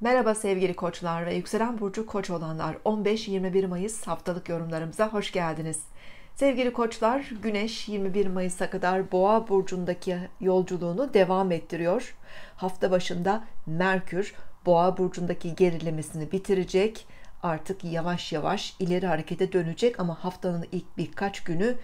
Merhaba sevgili koçlar ve yükselen burcu koç olanlar 15-21 Mayıs haftalık yorumlarımıza hoş geldiniz. Sevgili koçlar güneş 21 Mayıs'a kadar boğa burcundaki yolculuğunu devam ettiriyor. Hafta başında Merkür boğa burcundaki gerilemesini bitirecek artık yavaş yavaş ileri harekete dönecek ama haftanın ilk birkaç günü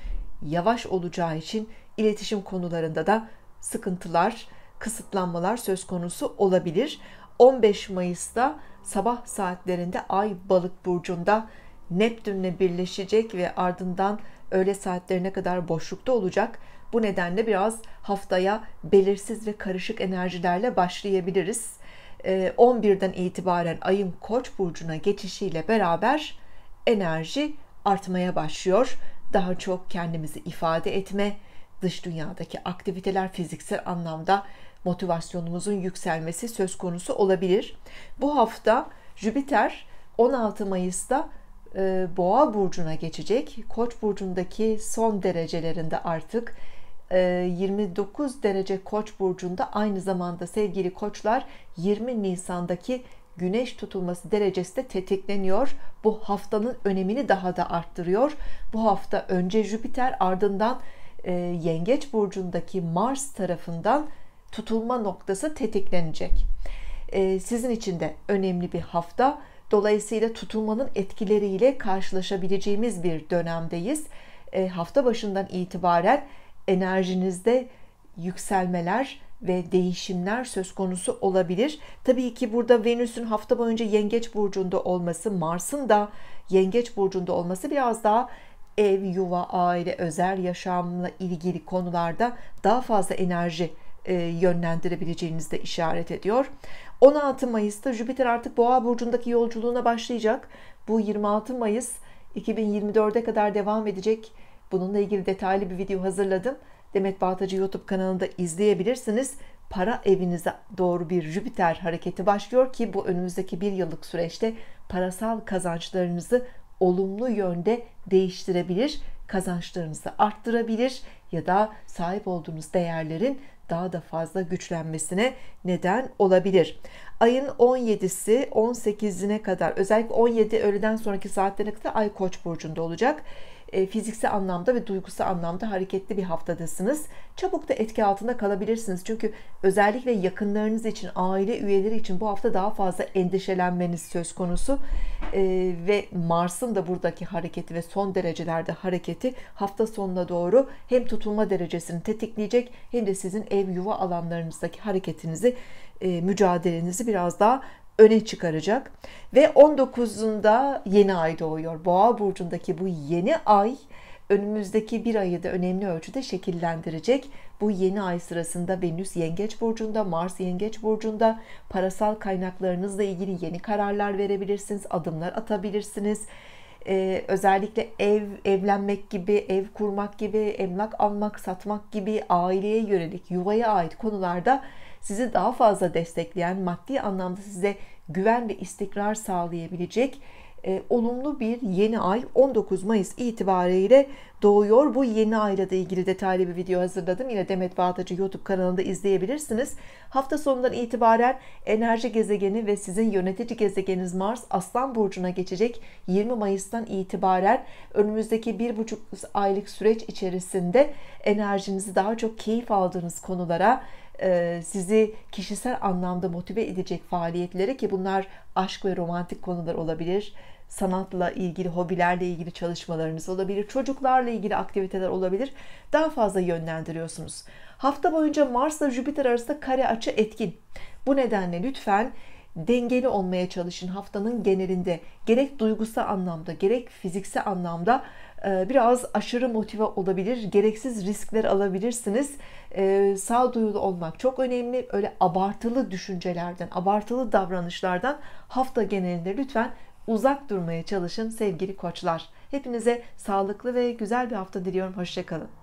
yavaş olacağı için iletişim konularında da sıkıntılar, kısıtlanmalar söz konusu olabilir. 15 Mayıs'ta sabah saatlerinde Ay Balık burcunda Neptünle birleşecek ve ardından öğle saatlerine kadar boşlukta olacak. Bu nedenle biraz haftaya belirsiz ve karışık enerjilerle başlayabiliriz. 11'den ee, itibaren ayın Koç burcuna geçişiyle beraber enerji artmaya başlıyor. Daha çok kendimizi ifade etme, dış dünyadaki aktiviteler fiziksel anlamda motivasyonumuzun yükselmesi söz konusu olabilir. Bu hafta Jüpiter 16 Mayıs'ta e, Boğa burcuna geçecek. Koç burcundaki son derecelerinde artık 29 e, derece Koç burcunda aynı zamanda sevgili Koçlar 20 Nisan'daki güneş tutulması derecesi de tetikleniyor. Bu haftanın önemini daha da arttırıyor. Bu hafta önce Jüpiter ardından e, Yengeç burcundaki Mars tarafından tutulma noktası tetiklenecek. Ee, sizin için de önemli bir hafta. Dolayısıyla tutulmanın etkileriyle karşılaşabileceğimiz bir dönemdeyiz. Ee, hafta başından itibaren enerjinizde yükselmeler ve değişimler söz konusu olabilir. Tabii ki burada Venüs'ün hafta boyunca Yengeç burcunda olması, Mars'ın da Yengeç burcunda olması biraz daha ev, yuva, aile, özel yaşamla ilgili konularda daha fazla enerji e, yönlendirebileceğinizi de işaret ediyor. 16 Mayıs'ta Jüpiter artık Boğa burcundaki yolculuğuna başlayacak. Bu 26 Mayıs 2024'e kadar devam edecek. Bununla ilgili detaylı bir video hazırladım. Demet Bağtacı YouTube kanalında izleyebilirsiniz. Para evinize doğru bir Jüpiter hareketi başlıyor ki bu önümüzdeki bir yıllık süreçte parasal kazançlarınızı olumlu yönde değiştirebilir, kazançlarınızı arttırabilir ya da sahip olduğunuz değerlerin daha da fazla güçlenmesine neden olabilir. Ayın 17'si 18'ine kadar özellikle 17 öğleden sonraki saatlere kadar Ay Koç burcunda olacak. E, fiziksel anlamda ve duygusal anlamda hareketli bir haftadasınız. Çabuk da etki altında kalabilirsiniz. Çünkü özellikle yakınlarınız için, aile üyeleri için bu hafta daha fazla endişelenmeniz söz konusu. Ee, ve Mars'ın da buradaki hareketi ve son derecelerde hareketi hafta sonuna doğru hem tutulma derecesini tetikleyecek hem de sizin ev yuva alanlarınızdaki hareketinizi, e, mücadelenizi biraz daha öne çıkaracak ve 19'unda yeni ay doğuyor. Boğa burcundaki bu yeni ay önümüzdeki bir ayı da önemli ölçüde şekillendirecek. Bu yeni ay sırasında Venüs Yengeç burcunda, Mars Yengeç burcunda parasal kaynaklarınızla ilgili yeni kararlar verebilirsiniz, adımlar atabilirsiniz. Ee, özellikle ev, evlenmek gibi, ev kurmak gibi, emlak almak, satmak gibi aileye yönelik, yuvaya ait konularda sizi daha fazla destekleyen, maddi anlamda size güven ve istikrar sağlayabilecek e, olumlu bir yeni ay 19 Mayıs itibariyle doğuyor. Bu yeni ayla da ilgili detaylı bir video hazırladım. Yine Demet Bağtacı YouTube kanalında izleyebilirsiniz. Hafta sonundan itibaren enerji gezegeni ve sizin yönetici gezegeniniz Mars Aslan Burcu'na geçecek. 20 Mayıs'tan itibaren önümüzdeki bir buçuk aylık süreç içerisinde enerjinizi daha çok keyif aldığınız konulara sizi kişisel anlamda motive edecek faaliyetlere ki bunlar aşk ve romantik konular olabilir. Sanatla ilgili, hobilerle ilgili çalışmalarınız olabilir. Çocuklarla ilgili aktiviteler olabilir. Daha fazla yönlendiriyorsunuz. Hafta boyunca Mars'la Jüpiter arasında kare açı etkin. Bu nedenle lütfen dengeli olmaya çalışın haftanın genelinde. Gerek duygusal anlamda, gerek fiziksel anlamda ee, biraz aşırı motive olabilir, gereksiz riskler alabilirsiniz. Ee, sağduyulu olmak çok önemli. Öyle abartılı düşüncelerden, abartılı davranışlardan hafta genelinde lütfen uzak durmaya çalışın sevgili koçlar. Hepinize sağlıklı ve güzel bir hafta diliyorum. Hoşçakalın.